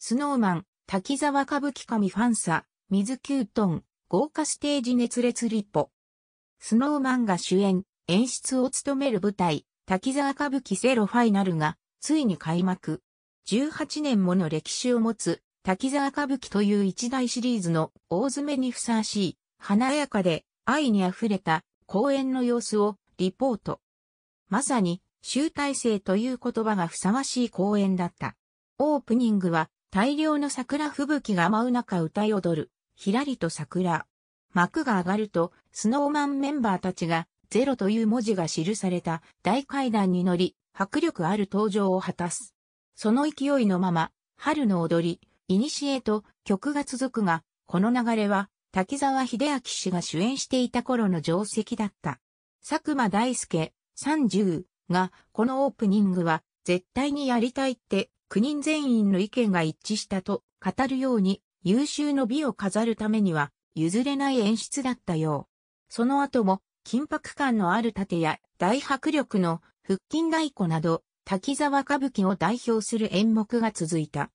スノーマン、滝沢歌舞伎神ファンサ、水キュートン、豪華ステージ熱烈立歩。スノーマンが主演、演出を務める舞台、滝沢歌舞伎セロファイナルが、ついに開幕。18年もの歴史を持つ、滝沢歌舞伎という一大シリーズの大詰めにふさわしい、華やかで愛に溢れた公演の様子をリポート。まさに、集大成という言葉がふさわしい公演だった。オープニングは大量の桜吹雪が舞う中歌い踊る、ひらりと桜。幕が上がると、スノーマンメンバーたちが、ゼロという文字が記された大階段に乗り、迫力ある登場を果たす。その勢いのまま、春の踊り、イニシエと曲が続くが、この流れは、滝沢秀明氏が主演していた頃の定石だった。佐久間大介30が、このオープニングは、絶対にやりたいって9人全員の意見が一致したと語るように優秀の美を飾るためには譲れない演出だったよう。その後も緊迫感のある盾や大迫力の腹筋太鼓など滝沢歌舞伎を代表する演目が続いた。